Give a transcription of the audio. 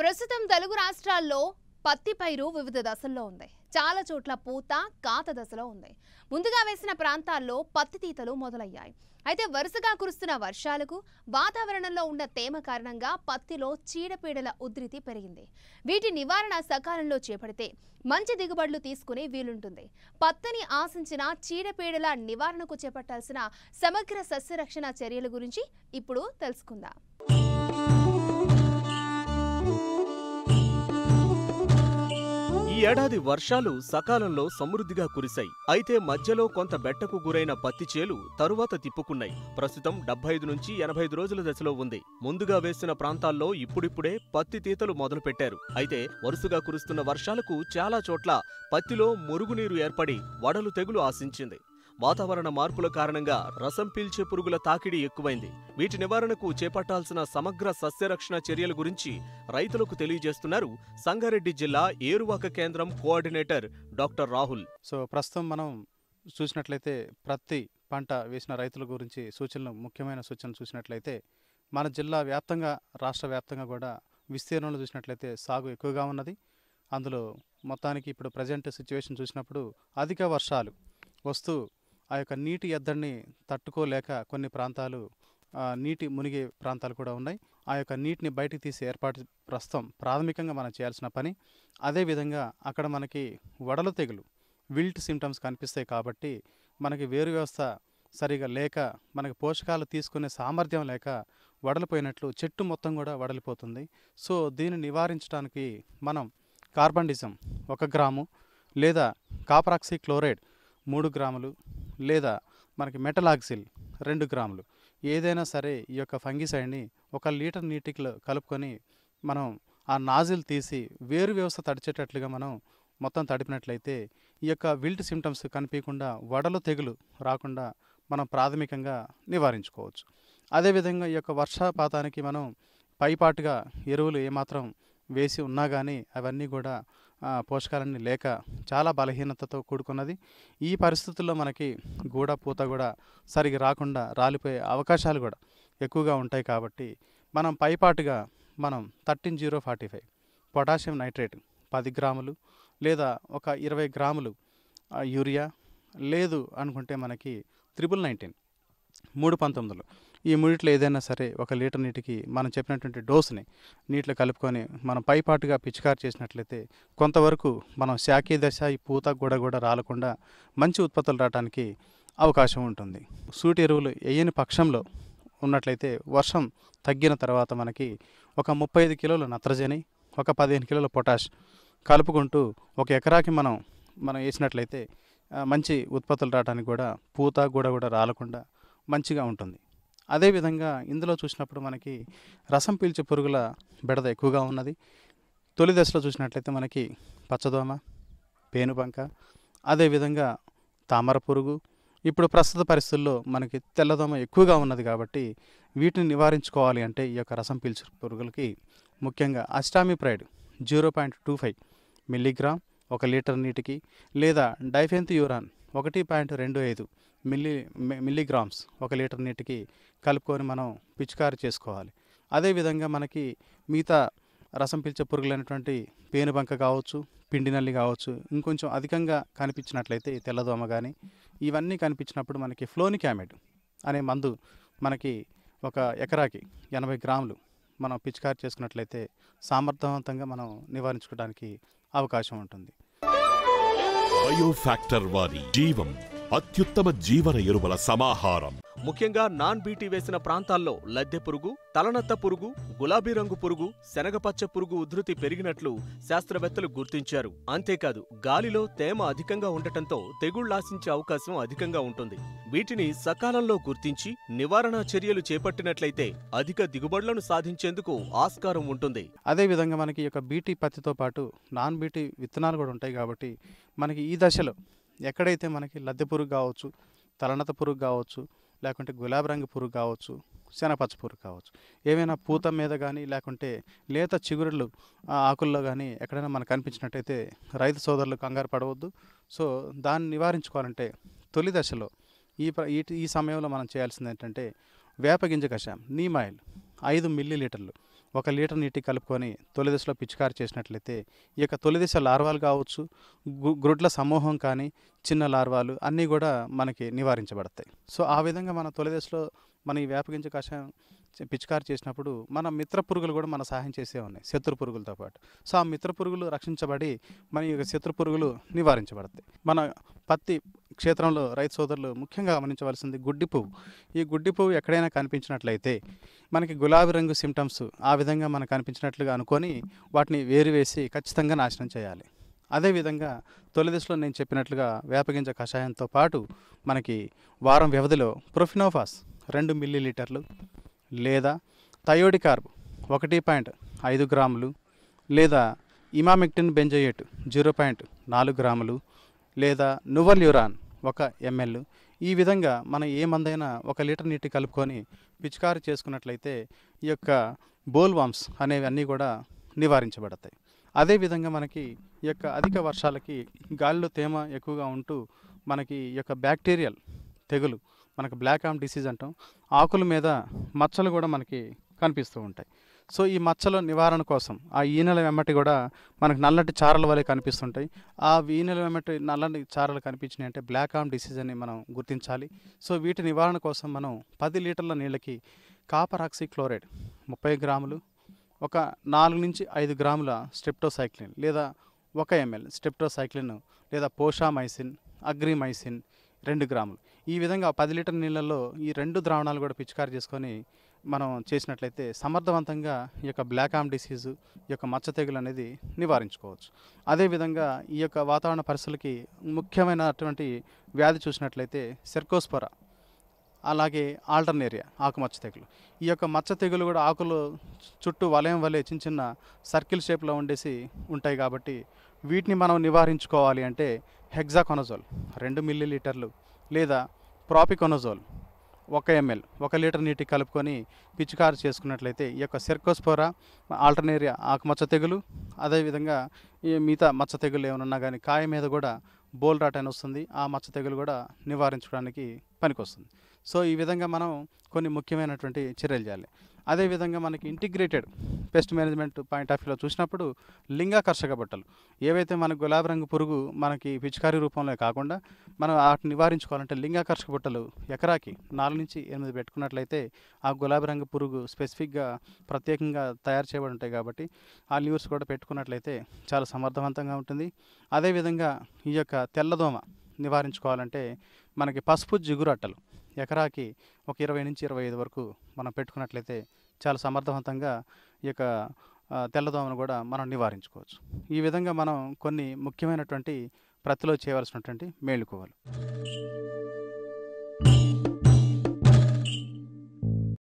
ప్రస్తుతం తెలుగు రాష్ట్రాల్లో పత్తి పైరు వివిధ దశల్లో ఉంది చాలా చోట్ల పూత కాత దశలో ఉంది ముందుగా వేసిన ప్రాంతాల్లో పత్తి తీతలు మొదలయ్యాయి అయితే వరుసగా కురుస్తున్న వర్షాలకు వాతావరణంలో ఉన్న తేమ కారణంగా పత్తిలో చీడపీడల ఉధృతి పెరిగింది వీటి నివారణ సకాలంలో చేపడితే మంచి దిగుబడులు తీసుకునే వీలుంటుంది పత్తిని ఆశించిన చీడపీడల నివారణకు చేపట్టాల్సిన సమగ్ర సస్యరక్షణ చర్యల గురించి ఇప్పుడు తెలుసుకుందాం ఈ ఏడాది వర్షాలు సకాలంలో సమృద్ధిగా కురిశాయి అయితే మధ్యలో కొంత బెట్టకు గురైన పత్తి చేలు తరువాత తిప్పుకున్నాయి ప్రస్తుతం డెబ్బై ఐదు నుంచి ఎనభై ఐదు రోజుల దశలో ఉంది ముందుగా వేసిన ప్రాంతాల్లో ఇప్పుడిప్పుడే పత్తి తీతలు మొదలుపెట్టారు అయితే వరుసగా కురుస్తున్న వర్షాలకు చాలా చోట్ల పత్తిలో మురుగునీరు ఏర్పడి వడలు తెగులు ఆశించింది వాతావరణ మార్పుల కారణంగా రసం పీల్చే పురుగుల తాకిడి ఎక్కువైంది వీటి నివారణకు చేపట్టాల్సిన సమగ్ర సస్యరక్షణ చర్యల గురించి రైతులకు తెలియజేస్తున్నారు సంగారెడ్డి జిల్లా ఏరువాక కేంద్రం కోఆర్డినేటర్ డాక్టర్ రాహుల్ సో ప్రస్తుతం మనం చూసినట్లయితే ప్రతి పంట వేసిన రైతుల గురించి సూచనలు ముఖ్యమైన సూచనలు చూసినట్లయితే మన జిల్లా వ్యాప్తంగా రాష్ట్ర వ్యాప్తంగా కూడా విస్తీర్ణంలో చూసినట్లయితే సాగు ఎక్కువగా ఉన్నది అందులో మొత్తానికి ఇప్పుడు ప్రజెంట్ సిచ్యువేషన్ చూసినప్పుడు అధిక వర్షాలు వస్తూ ఆ యొక్క నీటి ఎద్దడిని తట్టుకోలేక కొన్ని ప్రాంతాలు నీటి మునిగే ప్రాంతాలు కూడా ఉన్నాయి ఆ యొక్క నీటిని బయటికి తీసే ఏర్పాటు ప్రస్తుతం ప్రాథమికంగా మనం చేయాల్సిన పని అదేవిధంగా అక్కడ మనకి వడల తెగులు విల్ట్ సిమ్టమ్స్ కనిపిస్తాయి కాబట్టి మనకి వేరు వ్యవస్థ సరిగా లేక మనకి పోషకాలు తీసుకునే సామర్థ్యం లేక వడలిపోయినట్లు చెట్టు మొత్తం కూడా వడలిపోతుంది సో దీన్ని నివారించడానికి మనం కార్బండిజం ఒక గ్రాము లేదా కాపరాక్సీ క్లోరైడ్ మూడు గ్రాములు లేదా మనకి మెటలాక్సిల్ రెండు గ్రాములు ఏదైనా సరే ఈ యొక్క ఫంగిసైడ్ని ఒక లీటర్ నీటికి కలుపుకొని మనం ఆ నాజిల్ తీసి వేరు వ్యవస్థ తడిచేటట్లుగా మనం మొత్తం తడిపినట్లయితే ఈ యొక్క విల్ట్ సిమ్టమ్స్ కనిపించకుండా వడలు తెగులు రాకుండా మనం ప్రాథమికంగా నివారించుకోవచ్చు అదేవిధంగా ఈ యొక్క వర్షపాతానికి మనం పైపాటుగా ఎరువులు ఏమాత్రం వేసి ఉన్నా కానీ అవన్నీ కూడా పోషకాలన్నీ లేక చాలా బలహీనతతో కూడుకున్నది ఈ పరిస్థితుల్లో మనకి గూడ పూత కూడా సరిగా రాకుండా రాలిపోయే అవకాశాలు కూడా ఎక్కువగా ఉంటాయి కాబట్టి మనం పైపాటుగా మనం thirteen zero forty five potassium nitrate పది గ్రాములు లేదా ఒక ఇరవై గ్రాములు యూరియా లేదు అనుకుంటే మనకి త్రిబుల్ నైన్టీన్ మూడు పంతొమ్మిదిలో ఈ మూడిట్లో ఏదైనా సరే ఒక లీటర్ నీటికి మనం చెప్పినటువంటి డోస్ని నీటిలో కలుపుకొని మనం పైపాటుగా పిచికారు చేసినట్లయితే కొంతవరకు మనం శాఖీ దశ ఈ పూత గూడ కూడా రాలకుండా మంచి ఉత్పత్తులు రావడానికి అవకాశం ఉంటుంది సూటి ఎరువులు వేయని పక్షంలో ఉన్నట్లయితే వర్షం తగ్గిన తర్వాత మనకి ఒక ముప్పై ఐదు కిలోల నత్రజని ఒక పదిహేను కిలోల పొటాష్ కలుపుకుంటూ ఒక ఎకరాకి మనం మనం వేసినట్లయితే మంచి ఉత్పత్తులు రావడానికి కూడా పూత గూడ కూడా రాలకుండా మంచిగా ఉంటుంది అదేవిధంగా ఇందులో చూసినప్పుడు మనకి రసం పీల్చే పురుగుల బెడద ఎక్కువగా ఉన్నది తొలి దశలో చూసినట్లయితే మనకి పచ్చదోమ పేనుబంక అదేవిధంగా తామర పురుగు ఇప్పుడు ప్రస్తుత పరిస్థితుల్లో మనకి తెల్లదోమ ఎక్కువగా ఉన్నది కాబట్టి వీటిని నివారించుకోవాలి అంటే ఈ యొక్క రసం పీల్చే పురుగులకి ముఖ్యంగా acetamiprid zero point two five milligram ఒక లీటర్ నీటికి లేదా డైఫెంత్ యూరాన్ ఒకటి పాయింట్ రెండు ఐదు మిల్లీ మిల్లీగ్రామ్స్ ఒక లీటర్ నీటికి కలుపుకొని మనం పిచికారి చేసుకోవాలి అదేవిధంగా మనకి మిగతా రసం పీల్చే పురుగులైనటువంటి పేనుబంక కావచ్చు పిండి నల్లి కావచ్చు ఇంకొంచెం అధికంగా కనిపించినట్లయితే తెల్లదోమ కానీ ఇవన్నీ కనిపించినప్పుడు మనకి ఫ్లోనికామెడ్ అనే మందు మనకి ఒక ఎకరాకి ఎనభై గ్రాములు మనం పిచికారి చేసుకున్నట్లయితే సామర్థవంతంగా మనం నివారించుకోవడానికి అవకాశం ఉంటుంది ఫ్యాక్టర్ వారి జీవం అత్యుత్తమ జీవన ఎరువుల సమాహారం ముఖ్యంగా నాన్ బీటీ వేసిన ప్రాంతాల్లో లద్దె పురుగు తలనత్త పురుగు గులాబీ రంగు పురుగు శనగపచ్చ పురుగు ఉధృతి పెరిగినట్లు శాస్త్రవేత్తలు గుర్తించారు అంతేకాదు గాలిలో తేమ అధికంగా ఉండటంతో తెగుళ్లాశించే అవకాశం అధికంగా ఉంటుంది వీటిని సకాలంలో గుర్తించి నివారణ చర్యలు చేపట్టినట్లయితే అధిక దిగుబడులను సాధించేందుకు ఆస్కారం ఉంటుంది అదేవిధంగా మనకి యొక్క బీటీ పత్తితో పాటు నాన్ బీటీ విత్తనాలు కూడా ఉంటాయి కాబట్టి మనకి ఈ దశలో ఎక్కడైతే మనకి లద్దె పురుగు కావచ్చు తలనత పురుగు కావచ్చు లేకుంటే గులాబీ రంగు పురుగు కావచ్చు శనపచ్చ పురుగు కావచ్చు ఏమైనా పూత మీద కానీ లేకుంటే లేత చిగురులు ఆకుల్లో కానీ ఎక్కడైనా మనకు కనిపించినట్టయితే రైతు సోదరులు కంగారు పడవద్దు సో దాన్ని నివారించుకోవాలంటే తొలి దశలో ఈ ఈ సమయంలో మనం చేయాల్సింది ఏంటంటే వేపగింజ కషాయం నీమాయిల్ ఐదు మిల్లీలీటర్లు ఒక లీటర్ నీటికి కలుపుకొని తొలిదశలో పిచికారి చేసినట్లయితే ఈ యొక్క తొలిదశ లార్వాలు కావచ్చు గ్రుడ్ల సమూహం కానీ చిన్న లార్వాలు అన్నీ కూడా మనకి నివారించబడతాయి సో ఆ విధంగా మన తొలిదశలో మన ఈ వేపగింజ కషాయం పిచికారి చేసినప్పుడు మన మిత్ర పురుగులు కూడా మన సహాయం చేసే ఉన్నాయి శత్రు పురుగులతో పాటు సో ఆ మిత్ర పురుగులు రక్షించబడి మన యొక్క శత్రు పురుగులు నివారించబడతాయి మన పత్తి క్షేత్రంలో రైతు సోదరులు ముఖ్యంగా గమనించవలసింది గుడ్డి పువ్వు ఈ గుడ్డి పువ్వు ఎక్కడైనా కనిపించినట్లయితే మనకి గులాబీ రంగు సిమ్టమ్స్ ఆ విధంగా మనకు కనిపించినట్లుగా అనుకొని వాటిని వేరువేసి ఖచ్చితంగా నాశనం చేయాలి అదేవిధంగా తొలి నేను చెప్పినట్లుగా వేపగింజ కషాయంతో పాటు మనకి వారం వ్యవధిలో ప్రొఫినోఫాస్ రెండు మిల్లీలీటర్లు లేదా థయోడికార్బ్ ఒకటి పాయింట్ ఐదు గ్రాములు లేదా ఇమామిక్టిన్ బెంజయేట్ జీరో పాయింట్ నాలుగు గ్రాములు లేదా నువల్ యురాన్ ఒక ఎంఎల్ ఈ విధంగా మనం ఏ మందైనా ఒక లీటర్ నీటి కలుపుకొని పిచికారి చేసుకున్నట్లయితే ఈ యొక్క బోల్ వామ్స్ అనేవి అన్నీ కూడా నివారించబడతాయి అదేవిధంగా మనకి ఈ యొక్క అధిక వర్షాలకి గాలిలో తేమ ఎక్కువగా ఉంటూ మనకి ఈ యొక్క బ్యాక్టీరియల్ తెగులు మనకు బ్లాక్ ఆమ్ డిసీజ్ అంటాం ఆకుల మీద మచ్చలు కూడా మనకి కనిపిస్తూ ఉంటాయి సో ఈ మచ్చల నివారణ కోసం ఆ ఈనెల వెమ్మటి కూడా మనకు నల్లటి చారల వలె కనిపిస్తుంటాయి ఆ ఈనెల వెమ్మటి నల్లటి చారలు కనిపించినాయి అంటే బ్లాక్ ఆమ్ డిసీజ్ అని మనం గుర్తించాలి సో వీటి నివారణ కోసం మనం పది లీటర్ల నీళ్ళకి కాపర్ క్లోరైడ్ ముప్పై గ్రాములు ఒక నాలుగు నుంచి ఐదు గ్రాముల స్టెప్టోసైక్లిన్ లేదా ఒక ఎంఎల్ స్టెప్టోసైక్లిన్ లేదా పోషామైసిన్ అగ్రిమైసిన్ రెండు గ్రాములు ఈ విధంగా పది లీటర్ నీళ్ళల్లో ఈ రెండు ద్రావణాలు కూడా పిచికారి చేసుకొని మనం చేసినట్లయితే సమర్థవంతంగా ఈ యొక్క బ్లాక్ ఆమ్ డిసీజ్ ఈ యొక్క మచ్చ తెగులు అనేది నివారించుకోవచ్చు అదేవిధంగా ఈ యొక్క వాతావరణ పరిస్థితులకి ముఖ్యమైనటువంటి వ్యాధి చూసినట్లయితే సెర్కోస్పొర అలాగే ఆల్టర్నేరియా ఆకు మచ్చ తెగులు ఈ యొక్క మచ్చ తెగులు కూడా ఆకులు చుట్టూ వలయం వలె చిన్న చిన్న సర్కిల్ షేప్లో ఉండేసి ఉంటాయి కాబట్టి వీటిని మనం నివారించుకోవాలి అంటే హెగ్జాకొనజోల్ రెండు మిల్లీలీటర్లు లేదా ప్రాపికొనజోల్ ఒక ఎంఎల్ ఒక లీటర్ నీటి కలుపుకొని పిచ్చుకారు చేసుకున్నట్లయితే ఈ యొక్క సెర్కోస్పోరా ఆల్టర్నేరియా ఆకుమచ్చ తెగులు అదేవిధంగా ఈ మిగతా మచ్చ తెగులు ఏమైనా కానీ కాయ మీద కూడా బోల్ రాట్ అని వస్తుంది ఆ మచ్చ తెగులు కూడా నివారించడానికి పనికొస్తుంది సో ఈ విధంగా మనం కొన్ని ముఖ్యమైనటువంటి చర్యలు చేయాలి అదేవిధంగా మనకి integrated pest management point of వ్యూలో చూసినప్పుడు లింగాకర్షక బట్టలు ఏవైతే మనకు గులాబీ రంగు పురుగు మనకి పిచికారీ రూపంలో కాకుండా మనం వాటిని నివారించుకోవాలంటే లింగాకర్షక బట్టలు ఎకరాకి నాలుగు నుంచి ఎనిమిది పెట్టుకున్నట్లయితే ఆ గులాబీ రంగు పురుగు స్పెసిఫిక్గా ప్రత్యేకంగా తయారు చేయబడి ఉంటాయి కాబట్టి ఆ లీవ్స్ కూడా పెట్టుకున్నట్లయితే చాలా సమర్థవంతంగా ఉంటుంది అదేవిధంగా ఈ యొక్క తెల్లదోమ నివారించుకోవాలంటే మనకి పసుపు జిగురు అట్టలు ఎకరాకి ఒక ఇరవై నుంచి ఇరవై ఐదు వరకు మనం పెట్టుకున్నట్లయితే చాలా సమర్థవంతంగా ఈ యొక్క తెల్లదోమను కూడా మనం నివారించుకోవచ్చు ఈ విధంగా మనం కొన్ని ముఖ్యమైనటువంటి ప్రతిలో చేయవలసినటువంటి మేలుకోవాలి